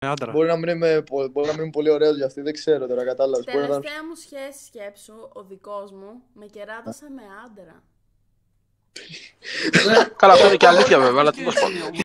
Ε, άντρα. Μπορεί να μην είμαι, πολύ ωραίος για αυτή, δεν ξέρω τώρα, κατάλαβες. Τελευταία να... μου σχέση σκέψου, ο δικός μου, με κεράτασε με άντρα. Καλά, αυτό είναι και αλήθεια βέβαια, αλλά πω.